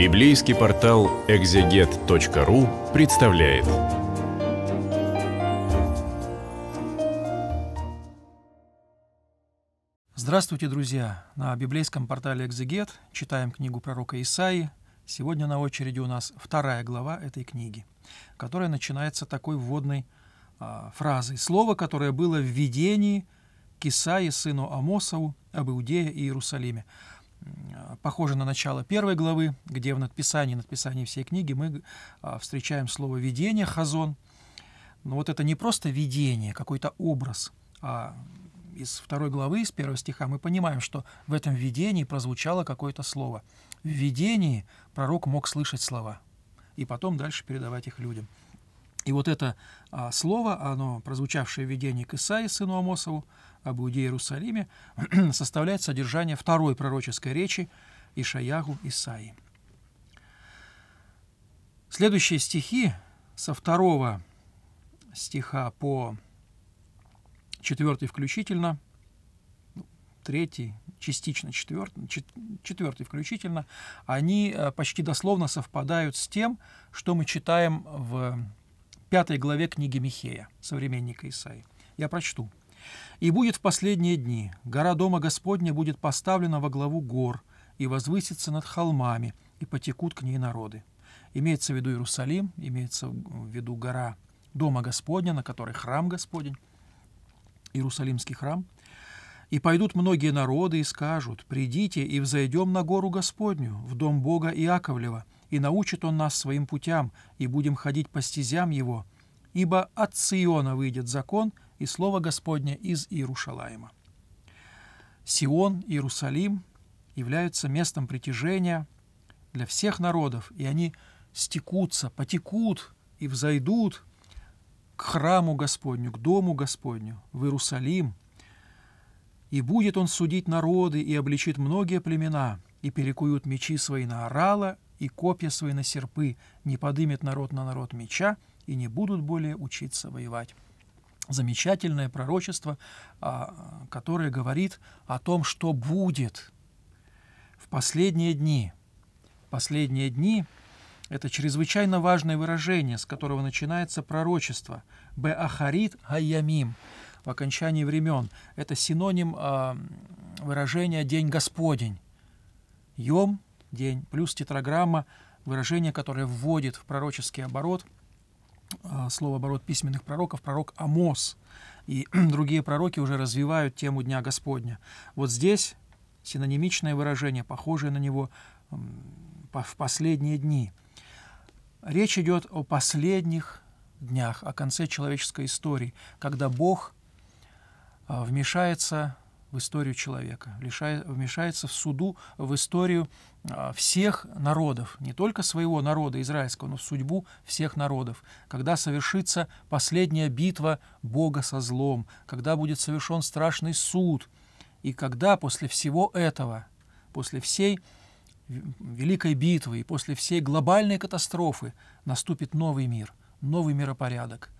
Библейский портал экзегет.ру представляет. Здравствуйте, друзья! На библейском портале «Экзегет» читаем книгу пророка Исаии. Сегодня на очереди у нас вторая глава этой книги, которая начинается такой вводной а, фразой. Слово, которое было в видении к Исаии, сыну Амосову, об Иудее и Иерусалиме похоже на начало первой главы, где в надписании, надписании всей книги мы а, встречаем слово «видение», «хазон». Но вот это не просто видение, какой-то образ, а из второй главы, из первого стиха, мы понимаем, что в этом видении прозвучало какое-то слово. В видении пророк мог слышать слова и потом дальше передавать их людям. И вот это а, слово, оно, прозвучавшее в видении к Исаии, сыну Амосову, об Иудее Иерусалиме составляет содержание второй пророческой речи Ишаягу Исаи. Следующие стихи со второго стиха по четвертый включительно, ну, третий, частично четвертый, ну, четвертый включительно, они э, почти дословно совпадают с тем, что мы читаем в пятой главе книги Михея, современника Исаи. Я прочту. И будет в последние дни. Гора Дома Господня будет поставлена во главу гор и возвысится над холмами, и потекут к ней народы. Имеется в виду Иерусалим, имеется в виду гора Дома Господня, на которой храм Господень, Иерусалимский храм. И пойдут многие народы и скажут, «Придите и взойдем на гору Господню, в дом Бога Иаковлева, и научит Он нас своим путям, и будем ходить по стезям Его. Ибо от Сиона выйдет закон, и Слово Господне из Иерушалаима. Сион, Иерусалим являются местом притяжения для всех народов, и они стекутся, потекут и взойдут к храму Господню, к дому Господню, в Иерусалим. И будет он судить народы и обличит многие племена, и перекуют мечи свои на орала и копья свои на серпы, не подымет народ на народ меча, и не будут более учиться воевать замечательное пророчество, а, которое говорит о том, что будет в последние дни. Последние дни – это чрезвычайно важное выражение, с которого начинается пророчество «Беахарит Айямим» в окончании времен. Это синоним а, выражения «день Господень». Йом – день, плюс тетраграмма – выражение, которое вводит в пророческий оборот – а, слово, оборот письменных пророков, пророк Амос и другие пророки уже развивают тему Дня Господня. Вот здесь синонимичное выражение, похожее на него в последние дни. Речь идет о последних днях, о конце человеческой истории, когда Бог а, вмешается в историю человека, вмешается в суду, в историю а, всех народов, не только своего народа израильского, но в судьбу всех народов, когда совершится последняя битва Бога со злом, когда будет совершен страшный суд, и когда после всего этого, после всей великой битвы и после всей глобальной катастрофы наступит новый мир, новый миропорядок.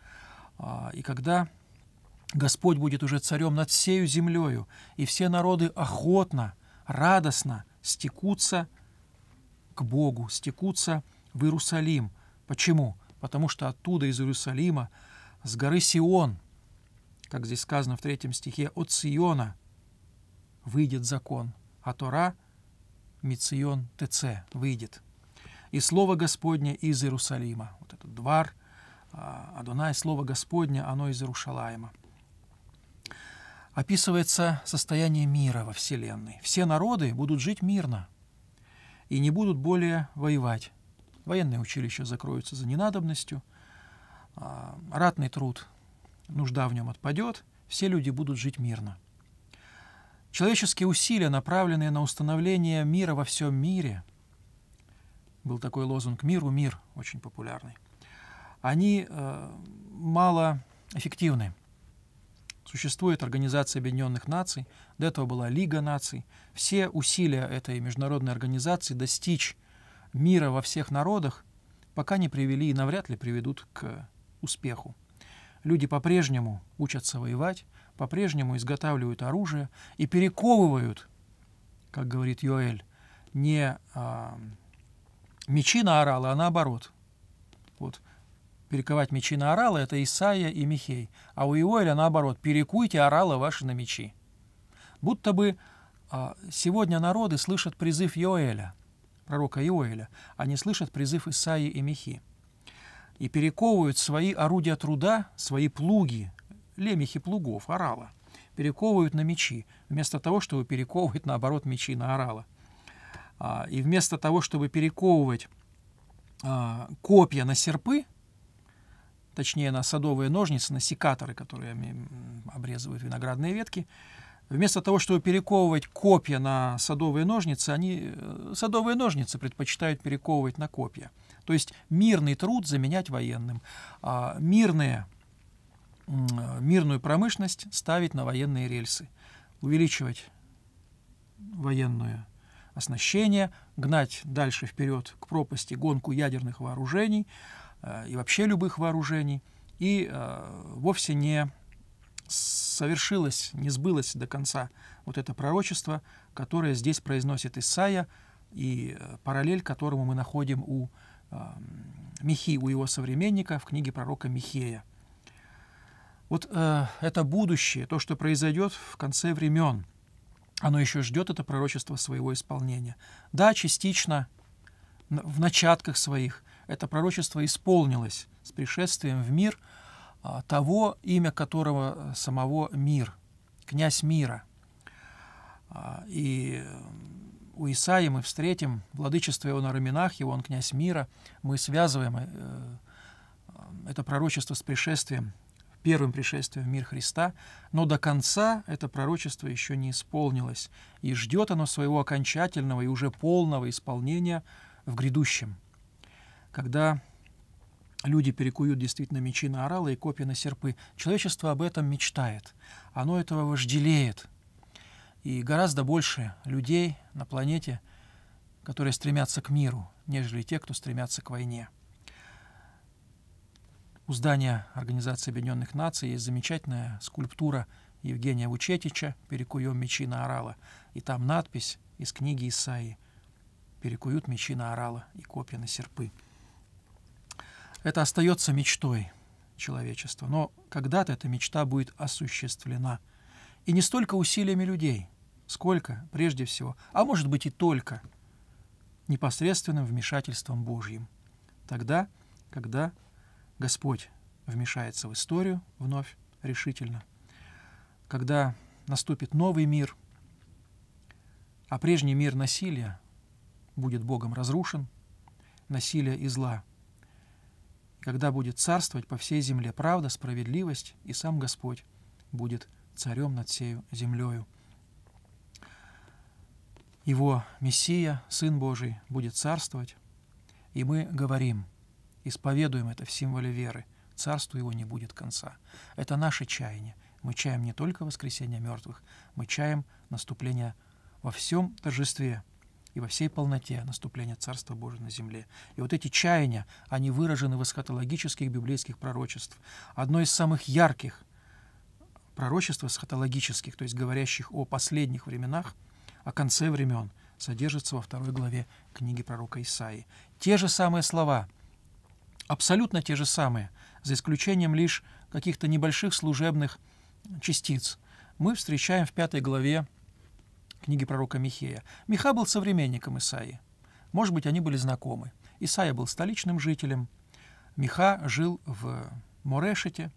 А, и когда Господь будет уже царем над всею землею, и все народы охотно, радостно стекутся к Богу, стекутся в Иерусалим. Почему? Потому что оттуда, из Иерусалима, с горы Сион, как здесь сказано в третьем стихе, от Сиона выйдет закон, а Тора Мицион ТЦ выйдет. И Слово Господне из Иерусалима. Вот этот двор а, Адонай, Слово Господне, оно из Иерушалаема описывается состояние мира во Вселенной. Все народы будут жить мирно и не будут более воевать. Военные училища закроются за ненадобностью, а, ратный труд, нужда в нем отпадет, все люди будут жить мирно. Человеческие усилия, направленные на установление мира во всем мире, был такой лозунг «Миру мир», очень популярный, они э, мало эффективны. Существует Организация Объединенных Наций, до этого была Лига Наций. Все усилия этой международной организации достичь мира во всех народах пока не привели и навряд ли приведут к успеху. Люди по-прежнему учатся воевать, по-прежнему изготавливают оружие и перековывают, как говорит Йоэль, не а, мечи на орала, а наоборот. Вот Перековать мечи на орала – это Исаия и Михей, а у Иоэля наоборот – перекуйте орала ваши на мечи. Будто бы а, сегодня народы слышат призыв Иоэля, пророка Иоэля, а не слышат призыв Исаии и Михи. И перековывают свои орудия труда, свои плуги, лемехи плугов, орала, перековывают на мечи, вместо того, чтобы перековывать, наоборот, мечи на орала. А, и вместо того, чтобы перековывать а, копья на серпы – точнее на садовые ножницы, на секаторы, которые обрезывают виноградные ветки, вместо того, чтобы перековывать копья на садовые ножницы, они э, садовые ножницы предпочитают перековывать на копья. То есть мирный труд заменять военным, а мирные, мирную промышленность ставить на военные рельсы, увеличивать военное оснащение, гнать дальше вперед к пропасти гонку ядерных вооружений – Э, и вообще любых вооружений, и э, вовсе не совершилось, не сбылось до конца вот это пророчество, которое здесь произносит Исаия, и э, параллель которому мы находим у Михи, у его современника в книге пророка Михея. Вот э, это будущее, то, что произойдет в конце времен, оно еще ждет это пророчество своего исполнения. Да, частично в начатках своих, это пророчество исполнилось с пришествием в мир а, того, имя которого э, самого мир, князь мира. А, и э, у Исаи мы встретим владычество его на раменах, его он князь мира. Мы связываем э, это пророчество с пришествием, первым пришествием в мир Христа, но до конца это пророчество еще не исполнилось, и ждет оно своего окончательного и уже полного исполнения в грядущем когда люди перекуют действительно мечи на оралы и копья на серпы. Человечество об этом мечтает. Оно этого вожделеет. И гораздо больше людей на планете, которые стремятся к миру, нежели те, кто стремятся к войне. У здания Организации Объединенных Наций есть замечательная скульптура Евгения Вучетича «Перекуем мечи на орала». И там надпись из книги Исаии «Перекуют мечи на орала и копья на серпы» это остается мечтой человечества. Но когда-то эта мечта будет осуществлена. И не столько усилиями людей, сколько, прежде всего, а может быть и только, непосредственным вмешательством Божьим. Тогда, когда Господь вмешается в историю вновь решительно, когда наступит новый мир, а прежний мир насилия будет Богом разрушен, насилия и зла – когда будет царствовать по всей земле правда, справедливость, и сам Господь будет царем над всею землею. Его Мессия, Сын Божий, будет царствовать, и мы говорим, исповедуем это в символе веры, царству его не будет конца. Это наше чаяние. Мы чаем не только воскресение мертвых, мы чаем наступление во всем торжестве и во всей полноте наступления Царства Божьего на земле. И вот эти чаяния, они выражены в эсхатологических библейских пророчеств. Одно из самых ярких пророчеств эсхатологических, то есть говорящих о последних временах, о конце времен, содержится во второй главе книги пророка Исаии. Те же самые слова, абсолютно те же самые, за исключением лишь каких-то небольших служебных частиц, мы встречаем в пятой главе книги пророка Михея. Миха был современником Исаи. Может быть, они были знакомы. Исаия был столичным жителем. Миха жил в Морешете,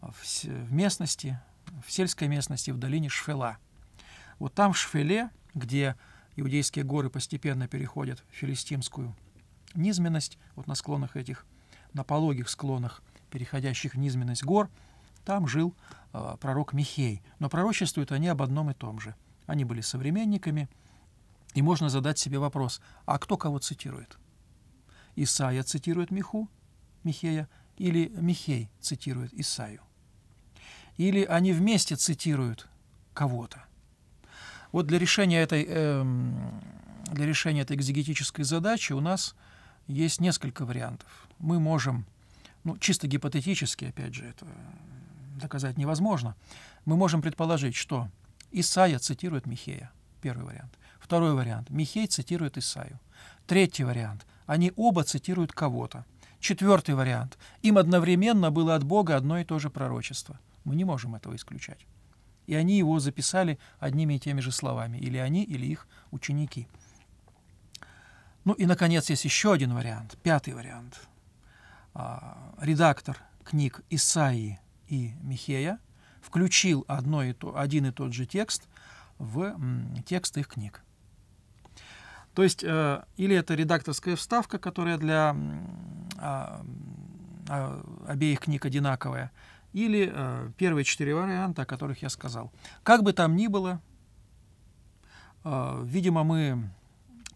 в местности, в сельской местности, в долине Шфела. Вот там, в Шфеле, где иудейские горы постепенно переходят в филистимскую низменность, вот на склонах этих, на пологих склонах, переходящих в низменность гор, там жил э, пророк Михей. Но пророчествуют они об одном и том же – они были современниками, и можно задать себе вопрос, а кто кого цитирует? Исаия цитирует Миху, Михея, или Михей цитирует Исаию? Или они вместе цитируют кого-то? Вот для решения этой, э, для решения этой экзегетической задачи у нас есть несколько вариантов. Мы можем, ну, чисто гипотетически, опять же, это доказать невозможно, мы можем предположить, что Исаия цитирует Михея. Первый вариант. Второй вариант. Михей цитирует Исаию. Третий вариант. Они оба цитируют кого-то. Четвертый вариант. Им одновременно было от Бога одно и то же пророчество. Мы не можем этого исключать. И они его записали одними и теми же словами. Или они, или их ученики. Ну и, наконец, есть еще один вариант, пятый вариант. А, редактор книг Исаии и Михея – включил одно и то, один и тот же текст в текст их книг. То есть, э, или это редакторская вставка, которая для э, э, обеих книг одинаковая, или э, первые четыре варианта, о которых я сказал. Как бы там ни было, э, видимо, мы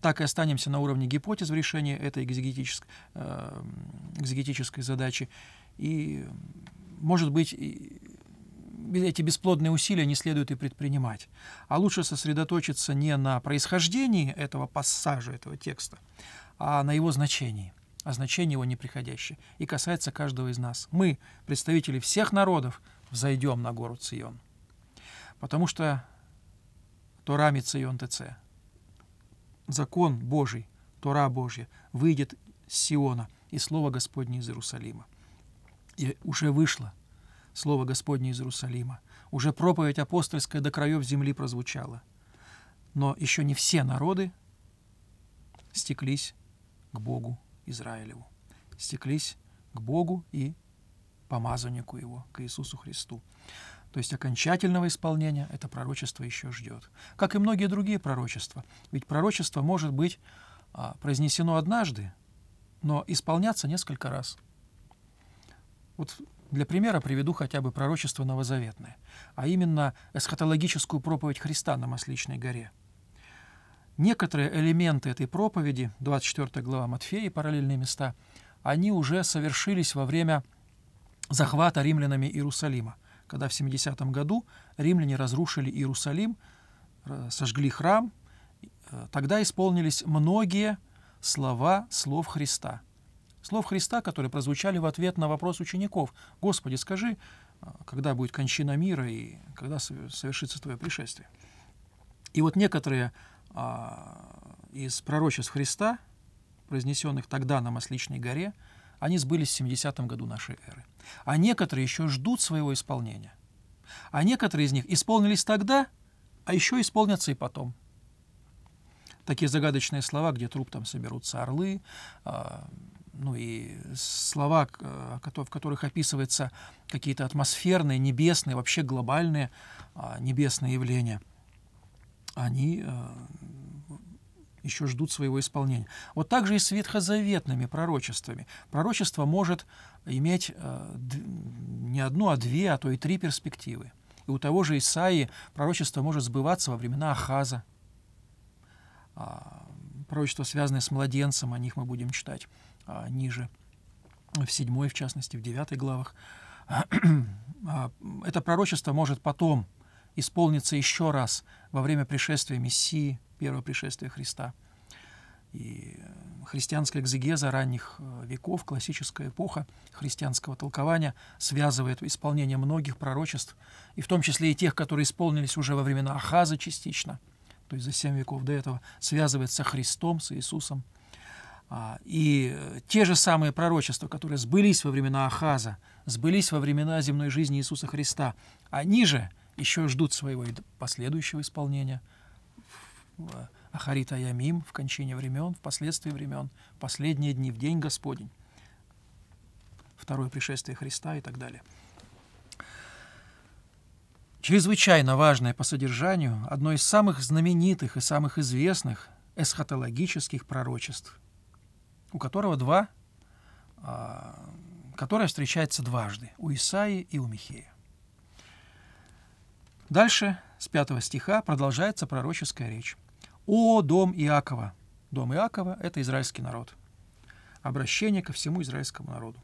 так и останемся на уровне гипотез в решении этой экзегетической, э, экзегетической задачи. И, может быть, эти бесплодные усилия не следует и предпринимать. А лучше сосредоточиться не на происхождении этого пассажа, этого текста, а на его значении. А значение его неприходящее. И касается каждого из нас. Мы, представители всех народов, взойдем на гору Цион. Потому что Тора Мицион ТЦ, закон Божий, Тора Божья, выйдет с Сиона, и Слово Господне из Иерусалима. И уже вышло – слово Господне из Иерусалима. Уже проповедь апостольская до краев земли прозвучала. Но еще не все народы стеклись к Богу Израилеву, стеклись к Богу и помазаннику его, к Иисусу Христу. То есть окончательного исполнения это пророчество еще ждет. Как и многие другие пророчества. Ведь пророчество может быть а, произнесено однажды, но исполняться несколько раз. Вот для примера приведу хотя бы пророчество новозаветное, а именно эсхатологическую проповедь Христа на Масличной горе. Некоторые элементы этой проповеди, 24 глава Матфея и параллельные места, они уже совершились во время захвата римлянами Иерусалима, когда в 70 году римляне разрушили Иерусалим, э, сожгли храм, э, тогда исполнились многие слова слов Христа. Слов Христа, которые прозвучали в ответ на вопрос учеников «Господи, скажи, а, когда будет кончина мира и когда совершится Твое пришествие?» И вот некоторые а, из пророчеств Христа, произнесенных тогда на Масличной горе, они сбылись в 70-м году нашей эры. А некоторые еще ждут своего исполнения. А некоторые из них исполнились тогда, а еще исполнятся и потом. Такие загадочные слова, где труп там соберутся орлы, а, ну и слова, в которых описываются какие-то атмосферные, небесные, вообще глобальные а, небесные явления, они э, еще ждут своего исполнения. Вот так же и с ветхозаветными пророчествами. Пророчество может иметь э, не одну, а две, а то и три перспективы. И у того же Исаии пророчество может сбываться во времена Ахаза. А, пророчество, связанное с младенцем, о них мы будем читать. А, ниже, в седьмой, в частности, в девятой главах. А, это пророчество может потом исполниться еще раз во время пришествия Мессии, первого пришествия Христа. И э, христианская экзегеза ранних э, веков, классическая эпоха христианского толкования связывает исполнение многих пророчеств, и в том числе и тех, которые исполнились уже во времена Ахаза частично, то есть за семь веков до этого, связывается со Христом, с Иисусом, а, и э, те же самые пророчества, которые сбылись во времена Ахаза, сбылись во времена земной жизни Иисуса Христа, они же еще ждут своего последующего исполнения. Э, Ахарита Ямим в кончине времен, в последствии времен, последние дни, в день Господень, второе пришествие Христа и так далее. Чрезвычайно важное по содержанию одно из самых знаменитых и самых известных эсхатологических пророчеств – у которого два, а, которая встречается дважды у Исаи и у Михея. Дальше с пятого стиха продолжается пророческая речь. «О, дом Иакова!» Дом Иакова – это израильский народ. Обращение ко всему израильскому народу.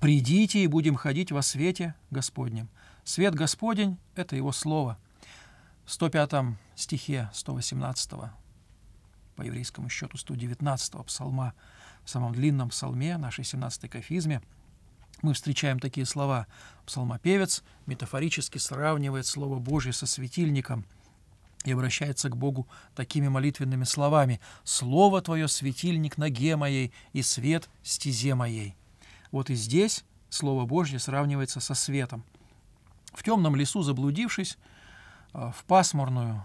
«Придите и будем ходить во свете Господнем». Свет Господень – это Его Слово. В 105 стихе 118 по еврейскому счету 119 псалма – самом длинном псалме, нашей 17-й кафизме, мы встречаем такие слова. Псалмопевец метафорически сравнивает Слово Божье со светильником и обращается к Богу такими молитвенными словами «Слово Твое – светильник ноге моей и свет – стезе моей». Вот и здесь Слово Божье сравнивается со светом. В темном лесу заблудившись, э, в пасмурную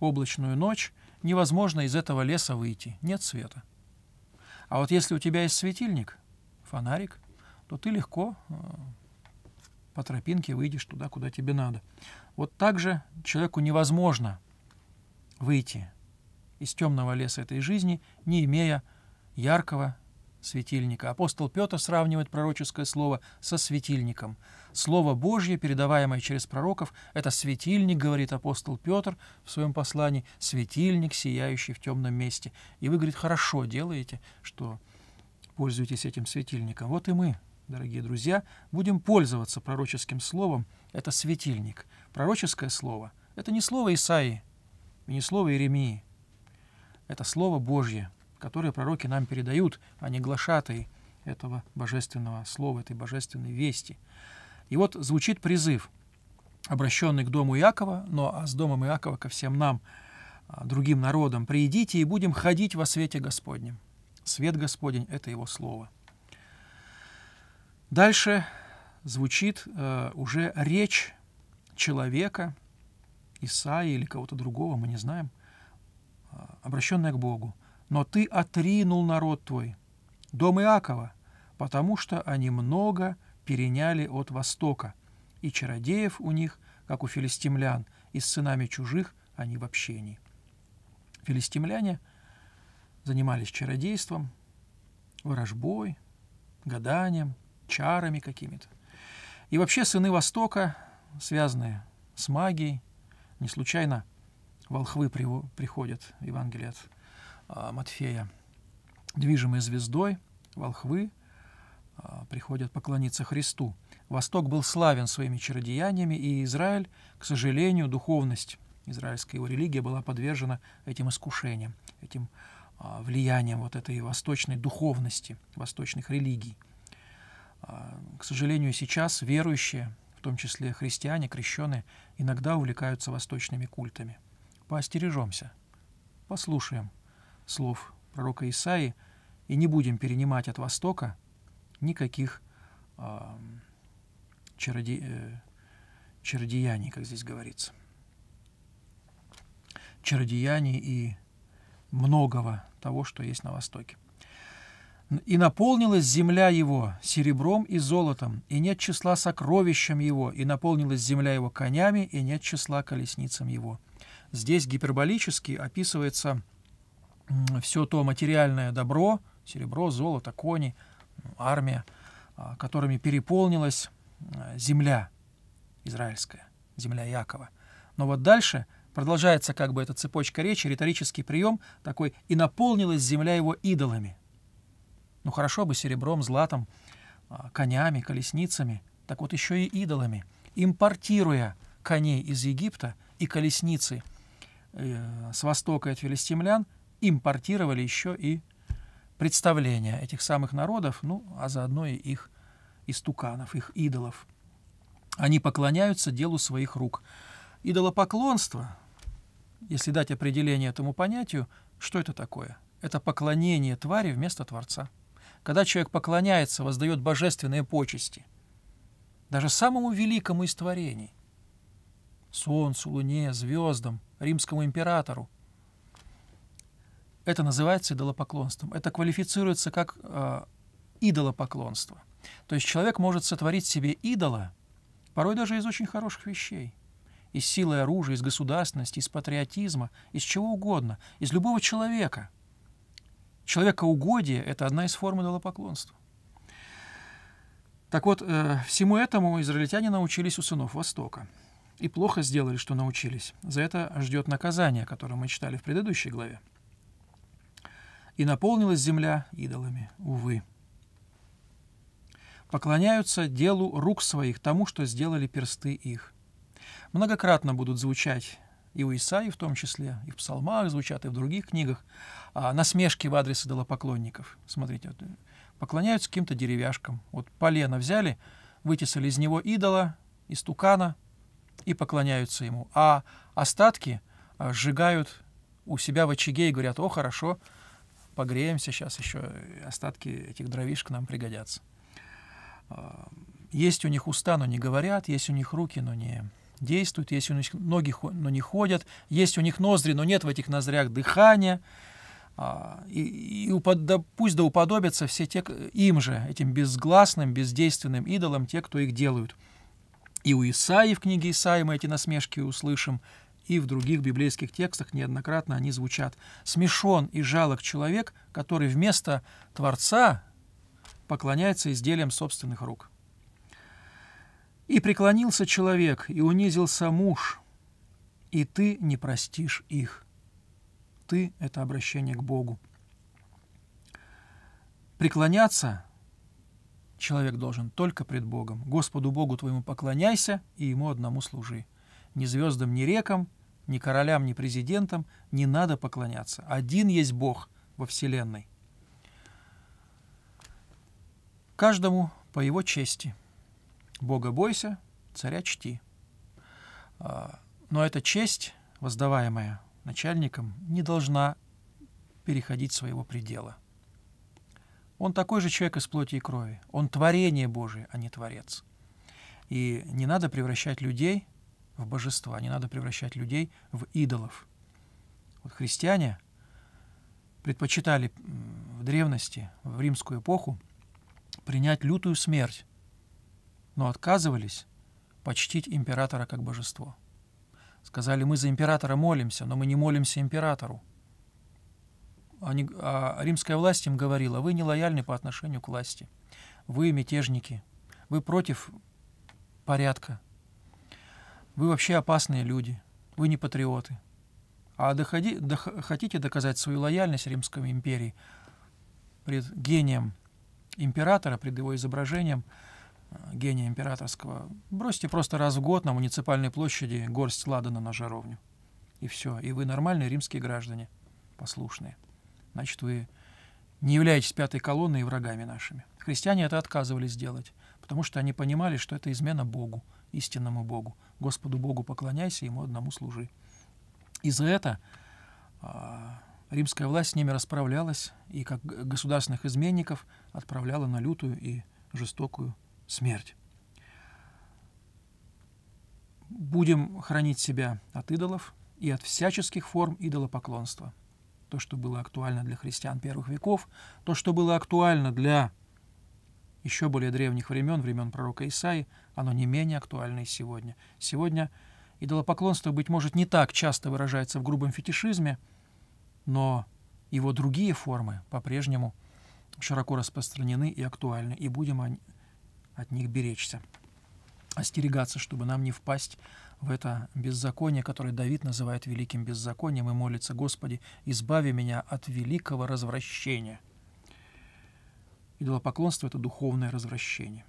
облачную ночь невозможно из этого леса выйти, нет света – а вот если у тебя есть светильник, фонарик, то ты легко э, по тропинке выйдешь туда, куда тебе надо. Вот так же человеку невозможно выйти из темного леса этой жизни, не имея яркого светильника. Апостол Петр сравнивает пророческое слово со светильником. Слово Божье, передаваемое через пророков, это светильник, говорит апостол Петр в своем послании, светильник, сияющий в темном месте. И вы, говорит, хорошо делаете, что пользуетесь этим светильником. Вот и мы, дорогие друзья, будем пользоваться пророческим словом. Это светильник. Пророческое слово – это не слово Исаии, не слово Иеремии. Это слово Божье – которые пророки нам передают, а не глашатой этого божественного слова, этой божественной вести. И вот звучит призыв, обращенный к дому Иакова, но «Ну, а с домом Иакова ко всем нам, а, другим народам, «Приидите и будем ходить во свете Господнем». Свет Господень — это Его Слово. Дальше звучит э, уже речь человека, Исаи или кого-то другого, мы не знаем, а, обращенная к Богу но ты отринул народ твой, дом Иакова, потому что они много переняли от Востока, и чародеев у них, как у филистимлян, и с сынами чужих они в общении». Филистимляне занимались чародейством, ворожбой, гаданием, чарами какими-то. И вообще сыны Востока, связанные с магией, не случайно волхвы приходят в Евангелие от а, Матфея, движимые звездой, волхвы а, приходят поклониться Христу. Восток был славен своими чародеяниями, и Израиль, к сожалению, духовность израильская его религия была подвержена этим искушениям, этим а, влиянием вот этой восточной духовности, восточных религий. К сожалению, сейчас верующие, в том числе христиане, крещенные, иногда увлекаются восточными культами. Поостережемся, послушаем слов пророка Исаи и не будем перенимать от Востока никаких э, чароди, э, чародеяний, как здесь говорится. Чародеяний и многого того, что есть на Востоке. «И наполнилась земля его серебром и золотом, и нет числа сокровищам его, и наполнилась земля его конями, и нет числа колесницам его». Здесь гиперболически описывается все то материальное добро, серебро, золото, кони, армия, а, которыми переполнилась а, земля израильская, земля Якова. Но вот дальше продолжается как бы эта цепочка речи, риторический прием такой «и наполнилась земля его идолами». Ну хорошо бы серебром, златом, а, конями, колесницами, так вот еще и идолами, импортируя коней из Египта и колесницы э, с востока от филистимлян – импортировали еще и представления этих самых народов, ну, а заодно и их истуканов, их идолов. Они поклоняются делу своих рук. Идолопоклонство, если дать определение этому понятию, что это такое? Это поклонение твари вместо Творца. Когда человек поклоняется, воздает божественные почести, даже самому великому из творений, солнцу, луне, звездам, римскому императору – это называется идолопоклонством. Это квалифицируется как э, идолопоклонство. То есть человек может сотворить себе идола, порой даже из очень хороших вещей. Из силы оружия, из государственности, из патриотизма, из чего угодно, из любого человека. Человекоугодие – это одна из форм идолопоклонства. Так вот, э, всему этому израильтяне научились у сынов Востока. И плохо сделали, что научились. За это ждет наказание, которое мы читали в предыдущей главе и наполнилась земля идолами, увы. Поклоняются делу рук своих, тому, что сделали персты их. Многократно будут звучать и у Исаи в том числе, и в псалмах звучат, и в других книгах, а, насмешки в адрес идолопоклонников. Смотрите, вот, э, поклоняются каким-то деревяшкам. Вот полено взяли, вытесали из него идола, из тукана, и поклоняются ему. А остатки а, сжигают у себя в очаге и говорят, о, хорошо, погреемся сейчас еще, остатки этих дровишек нам пригодятся. А, есть у них уста, но не говорят, есть у них руки, но не действуют, есть у них ноги, но не ходят, есть у них ноздри, но нет в этих ноздрях дыхания. А, и, и упод, да, пусть да уподобятся все те, им же, этим безгласным, бездейственным идолам, те, кто их делают. И у Исаи в книге Исаи мы эти насмешки услышим, и в других библейских текстах неоднократно они звучат. Смешон и жалок человек, который вместо Творца поклоняется изделиям собственных рук. И преклонился человек, и унизился муж, и ты не простишь их. Ты — это обращение к Богу. Преклоняться человек должен только пред Богом. Господу Богу твоему поклоняйся, и Ему одному служи. Ни звездам, ни рекам, ни королям, ни президентам не надо поклоняться. Один есть Бог во Вселенной. Каждому по его чести. Бога бойся, царя чти. А, но эта честь, воздаваемая начальником, не должна переходить своего предела. Он такой же человек из плоти и крови. Он творение Божие, а не творец. И не надо превращать людей в божества, не надо превращать людей в идолов. Вот христиане предпочитали в древности, в римскую эпоху, принять лютую смерть, но отказывались почтить императора как божество. Сказали, мы за императора молимся, но мы не молимся императору. Они, а римская власть им говорила, вы не лояльны по отношению к власти, вы мятежники, вы против порядка, вы вообще опасные люди. Вы не патриоты. А доходи, до, хотите доказать свою лояльность Римской империи пред гением императора, пред его изображением э, гения императорского, бросьте просто раз в год на муниципальной площади горсть ладана на жаровню. И все. И вы нормальные римские граждане, послушные. Значит, вы не являетесь пятой колонной и врагами нашими. Христиане это отказывались делать, потому что они понимали, что это измена Богу, истинному Богу. Господу Богу поклоняйся, Ему одному служи. И за это а, римская власть с ними расправлялась и как государственных изменников отправляла на лютую и жестокую смерть. Будем хранить себя от идолов и от всяческих форм идолопоклонства. То, что было актуально для христиан первых веков, то, что было актуально для еще более древних времен, времен пророка Исаи, оно не менее актуально и сегодня. Сегодня идолопоклонство, быть может, не так часто выражается в грубом фетишизме, но его другие формы по-прежнему широко распространены и актуальны, и будем от них беречься, остерегаться, чтобы нам не впасть в это беззаконие, которое Давид называет великим беззаконием, и молится, «Господи, избави меня от великого развращения». Идолопоклонство — это духовное развращение.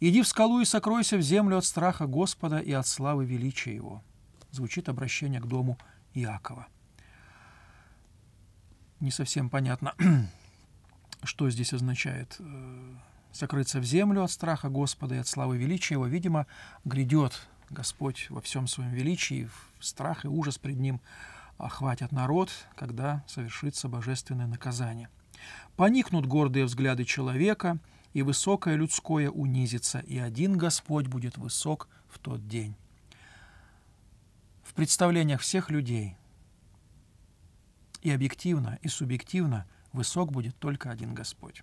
«Иди в скалу и сокройся в землю от страха Господа и от славы величия Его» звучит обращение к дому Иакова. Не совсем понятно, что здесь означает э, сокрыться в землю от страха Господа и от славы величия Его. Видимо, грядет Господь во всем своем величии, страх и ужас пред Ним охватят народ, когда совершится божественное наказание. Поникнут гордые взгляды человека, и высокое людское унизится, и один Господь будет высок в тот день. В представлениях всех людей и объективно, и субъективно высок будет только один Господь.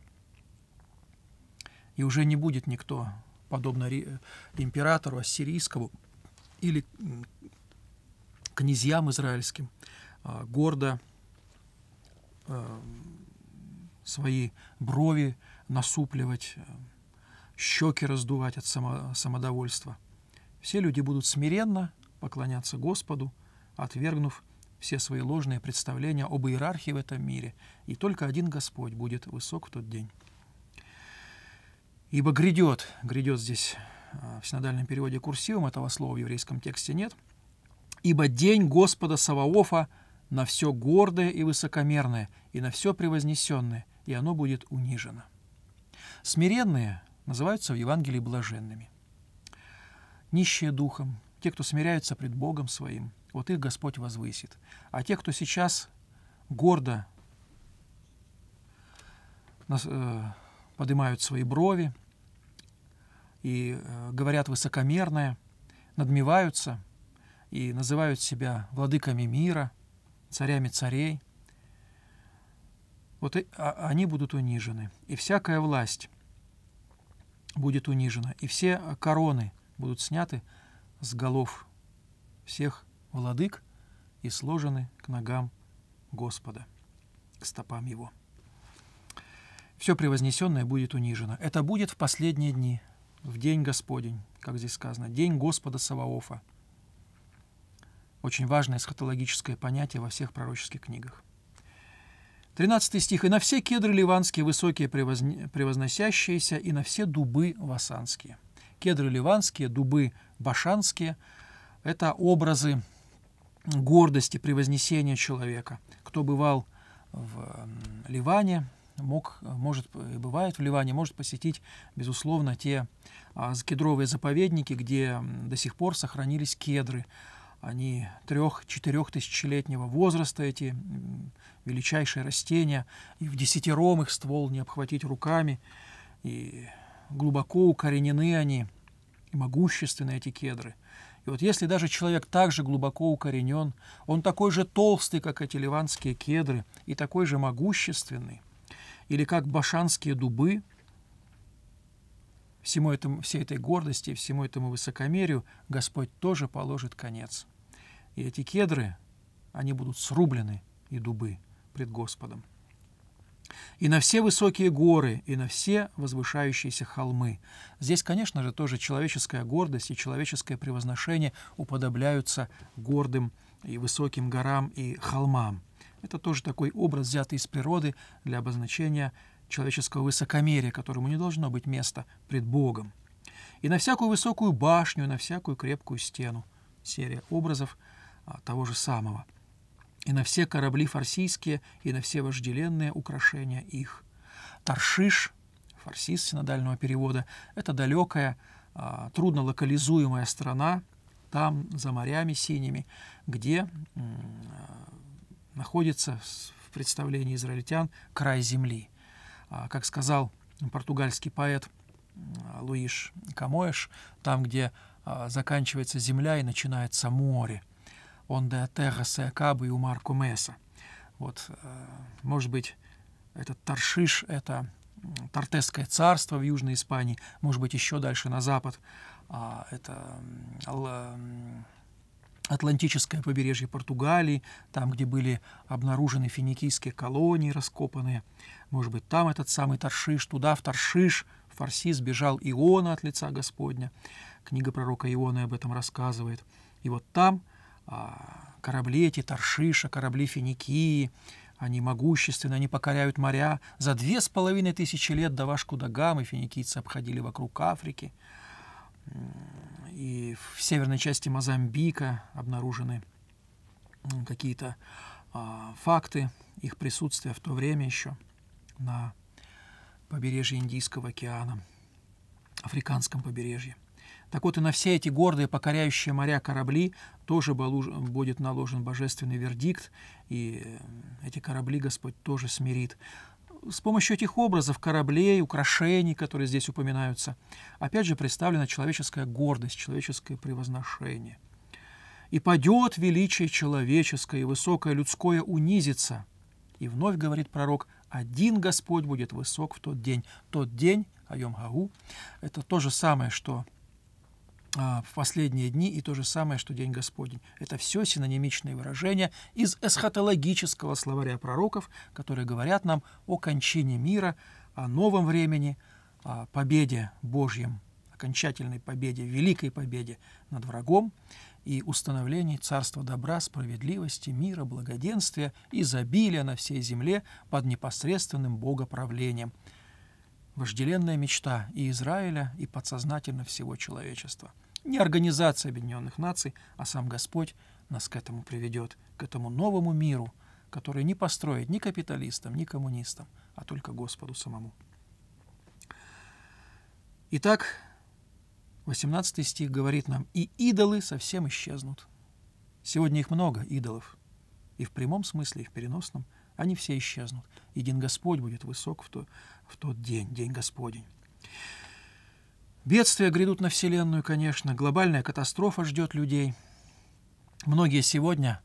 И уже не будет никто, подобно императору ассирийскому или князьям израильским, а, гордо а, свои брови насупливать, э, щеки раздувать от само, самодовольства. Все люди будут смиренно поклоняться Господу, отвергнув все свои ложные представления об иерархии в этом мире, и только один Господь будет высок в тот день. Ибо грядет, грядет здесь э, в синодальном переводе курсивом, этого слова в еврейском тексте нет, ибо день Господа Саваофа на все гордое и высокомерное, и на все превознесенное – и оно будет унижено. Смиренные называются в Евангелии блаженными. Нищие духом, те, кто смиряются пред Богом своим, вот их Господь возвысит. А те, кто сейчас гордо э, поднимают свои брови и э, говорят высокомерное, надмеваются и называют себя владыками мира, царями царей – вот и, а, они будут унижены, и всякая власть будет унижена, и все короны будут сняты с голов всех владык и сложены к ногам Господа, к стопам Его. Все превознесенное будет унижено. Это будет в последние дни, в день Господень, как здесь сказано, день Господа Саваофа. Очень важное эсхатологическое понятие во всех пророческих книгах. 13 стих. «И на все кедры ливанские высокие превозне... превозносящиеся, и на все дубы васанские». Кедры ливанские, дубы башанские – это образы гордости, превознесения человека. Кто бывал в Ливане, мог, может, бывает в Ливане, может посетить, безусловно, те а, кедровые заповедники, где до сих пор сохранились кедры. Они трех-четырех тысячелетнего возраста, эти величайшие растения, и в десятером их ствол не обхватить руками, и глубоко укоренены они, и могущественны эти кедры. И вот если даже человек так же глубоко укоренен, он такой же толстый, как эти ливанские кедры, и такой же могущественный, или как башанские дубы, всему этому, всей этой гордости, всему этому высокомерию Господь тоже положит конец. И эти кедры, они будут срублены, и дубы – пред Господом. И на все высокие горы, и на все возвышающиеся холмы. Здесь, конечно же, тоже человеческая гордость и человеческое превозношение уподобляются гордым и высоким горам и холмам. Это тоже такой образ, взятый из природы для обозначения человеческого высокомерия, которому не должно быть места пред Богом. И на всякую высокую башню, на всякую крепкую стену. Серия образов а, того же самого – и на все корабли фарсийские, и на все вожделенные украшения их. Таршиш, фарсис синодального перевода, это далекая, а, трудно локализуемая страна, там, за морями синими, где а, находится в представлении израильтян край земли. А, как сказал португальский поэт Луиш Камоэш, там, где заканчивается земля и начинается море – «Онде терра се акабы у Марку Меса». Вот, э, может быть, этот Таршиш — это Тартесское царство в Южной Испании, может быть, еще дальше на запад. А, это Атлантическое побережье Португалии, там, где были обнаружены финикийские колонии раскопанные. Может быть, там этот самый Таршиш, туда, в Таршиш, в Фарси сбежал Иона от лица Господня. Книга пророка Ионы об этом рассказывает. И вот там – а, корабли эти Таршиша, корабли Финикии, они могущественны, они покоряют моря. За две с половиной тысячи лет до Вашку Дагамы финикийцы обходили вокруг Африки. И в северной части Мозамбика обнаружены какие-то а, факты их присутствия в то время еще на побережье Индийского океана, африканском побережье. Так вот и на все эти гордые, покоряющие моря корабли тоже будет наложен божественный вердикт, и э, эти корабли Господь тоже смирит. С помощью этих образов, кораблей, украшений, которые здесь упоминаются, опять же представлена человеческая гордость, человеческое превозношение. «И падет величие человеческое, и высокое людское унизится». И вновь говорит пророк, «Один Господь будет высок в тот день». Тот день, Айом Гау, это то же самое, что а, в последние дни и то же самое, что День Господень. Это все синонимичные выражения из эсхатологического словаря пророков, которые говорят нам о кончине мира, о новом времени, о победе Божьем, окончательной победе, великой победе над врагом и установлении царства добра, справедливости, мира, благоденствия, изобилия на всей земле под непосредственным богоправлением. Вожделенная мечта и Израиля, и подсознательно всего человечества – не Организация Объединенных Наций, а сам Господь нас к этому приведет, к этому новому миру, который не построит ни капиталистам, ни коммунистам, а только Господу самому. Итак, 18 стих говорит нам, «И идолы совсем исчезнут». Сегодня их много, идолов. И в прямом смысле, и в переносном они все исчезнут. Един Господь будет высок в, то, в тот день, день Господень. Бедствия грядут на Вселенную, конечно, глобальная катастрофа ждет людей. Многие сегодня,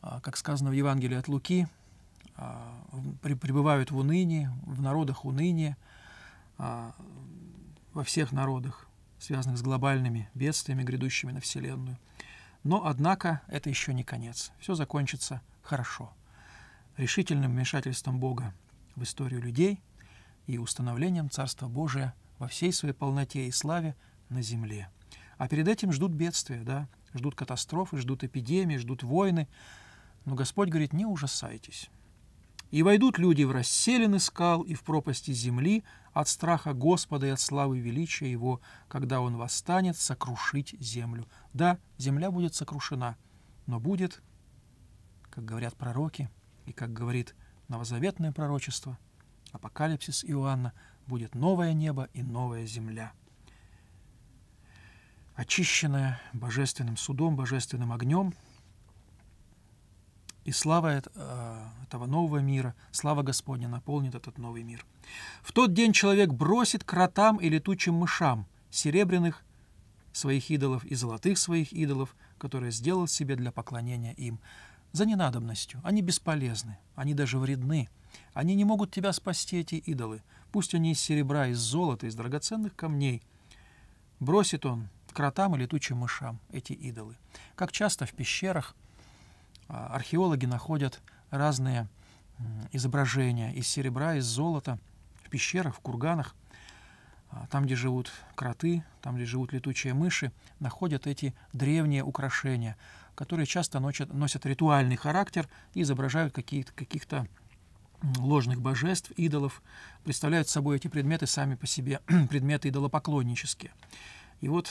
а, как сказано в Евангелии от Луки, а, пребывают в унынии, в народах уныния, а, во всех народах, связанных с глобальными бедствиями, грядущими на Вселенную. Но, однако, это еще не конец. Все закончится хорошо. Решительным вмешательством Бога в историю людей и установлением Царства Божия – во всей своей полноте и славе на земле. А перед этим ждут бедствия, да, ждут катастрофы, ждут эпидемии, ждут войны. Но Господь говорит, не ужасайтесь. И войдут люди в расселенный скал и в пропасти земли от страха Господа и от славы величия Его, когда Он восстанет сокрушить землю. Да, земля будет сокрушена, но будет, как говорят пророки и как говорит новозаветное пророчество, апокалипсис Иоанна, будет новое небо и новая земля. Очищенная божественным судом, божественным огнем, и слава э, этого нового мира, слава Господня наполнит этот новый мир. В тот день человек бросит кротам и летучим мышам, серебряных своих идолов и золотых своих идолов, которые сделал себе для поклонения им, за ненадобностью. Они бесполезны, они даже вредны. Они не могут тебя спасти, эти идолы – пусть они из серебра, из золота, из драгоценных камней. Бросит он кротам и летучим мышам эти идолы. Как часто в пещерах а, археологи находят разные изображения из серебра, из золота, в пещерах, в курганах, а, там, где живут кроты, там, где живут летучие мыши, находят эти древние украшения, которые часто носят, носят ритуальный характер и изображают каких-то каких ложных божеств, идолов, представляют собой эти предметы сами по себе, предметы идолопоклоннические. И вот,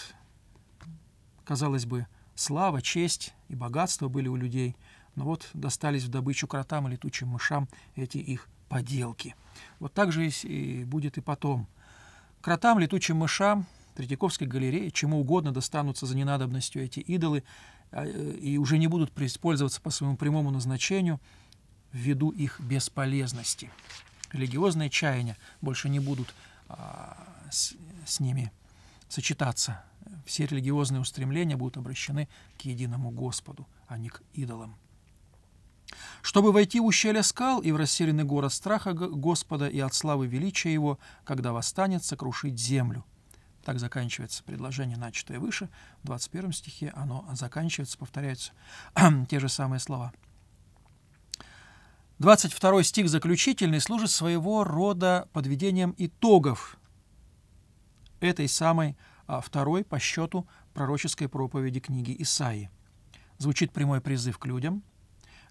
казалось бы, слава, честь и богатство были у людей, но вот достались в добычу кротам и летучим мышам эти их поделки. Вот так же и будет и потом. Кротам, летучим мышам, Третьяковской галерее, чему угодно достанутся за ненадобностью эти идолы а, э, и уже не будут использоваться по своему прямому назначению – ввиду их бесполезности. Религиозные чаяния больше не будут а, с, с ними сочетаться. Все религиозные устремления будут обращены к единому Господу, а не к идолам. Чтобы войти в ущелье скал и в расселенный город страха Господа и от славы величия его, когда восстанет сокрушить землю. Так заканчивается предложение, начатое выше. В 21 стихе оно заканчивается, повторяются те же самые слова – 22 стих заключительный служит своего рода подведением итогов этой самой а, второй по счету пророческой проповеди книги Исаии. Звучит прямой призыв к людям,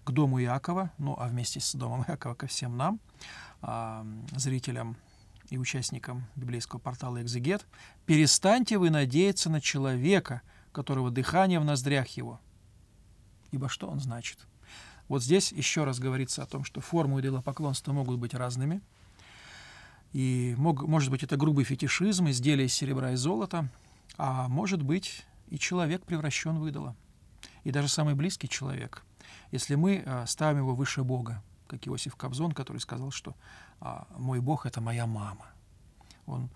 к дому Иакова, ну а вместе с домом Иакова ко всем нам, а, зрителям и участникам библейского портала «Экзегет», «Перестаньте вы надеяться на человека, которого дыхание в ноздрях его, ибо что он значит?» Вот здесь еще раз говорится о том, что формы идолопоклонства могут быть разными. И мог, может быть это грубый фетишизм, изделие из серебра и золота, а может быть и человек превращен в идола. И даже самый близкий человек, если мы э, ставим его выше Бога, как Иосиф Кобзон, который сказал, что «А, «мой Бог — это моя мама». Он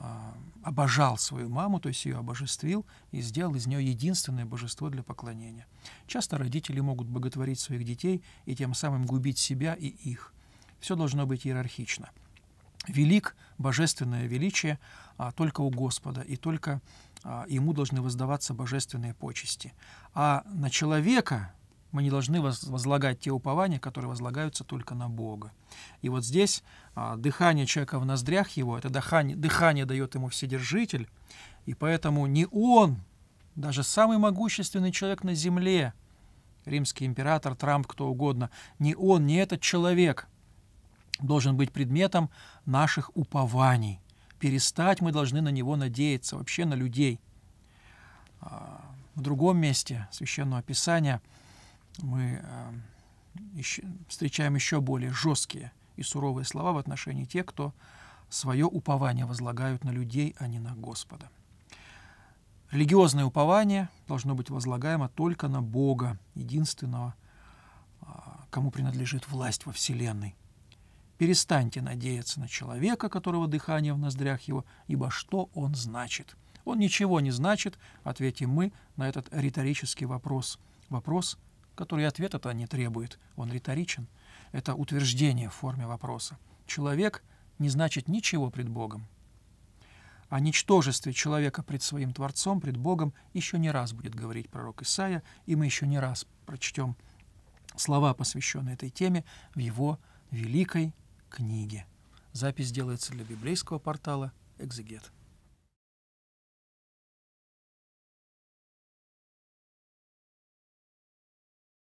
а, обожал свою маму, то есть ее обожествил и сделал из нее единственное божество для поклонения. Часто родители могут боготворить своих детей и тем самым губить себя и их. Все должно быть иерархично. Велик, божественное величие а, только у Господа, и только а, ему должны воздаваться божественные почести. А на человека, мы не должны возлагать те упования, которые возлагаются только на Бога. И вот здесь а, дыхание человека в ноздрях его, это дыхание, дыхание дает ему Вседержитель, и поэтому не он, даже самый могущественный человек на земле, римский император, Трамп, кто угодно, не он, не этот человек должен быть предметом наших упований. Перестать мы должны на него надеяться, вообще на людей. А, в другом месте Священного Писания – мы эм, встречаем еще более жесткие и суровые слова в отношении тех, кто свое упование возлагают на людей, а не на Господа. Религиозное упование должно быть возлагаемо только на Бога, единственного, а, кому принадлежит власть во Вселенной. Перестаньте надеяться на человека, которого дыхание в ноздрях его, ибо что он значит? Он ничего не значит, ответим мы на этот риторический вопрос. Вопрос – который ответа-то не требует, он риторичен. Это утверждение в форме вопроса. Человек не значит ничего пред Богом. О ничтожестве человека пред своим Творцом, пред Богом еще не раз будет говорить пророк Исаия, и мы еще не раз прочтем слова, посвященные этой теме, в его великой книге. Запись делается для библейского портала «Экзегет».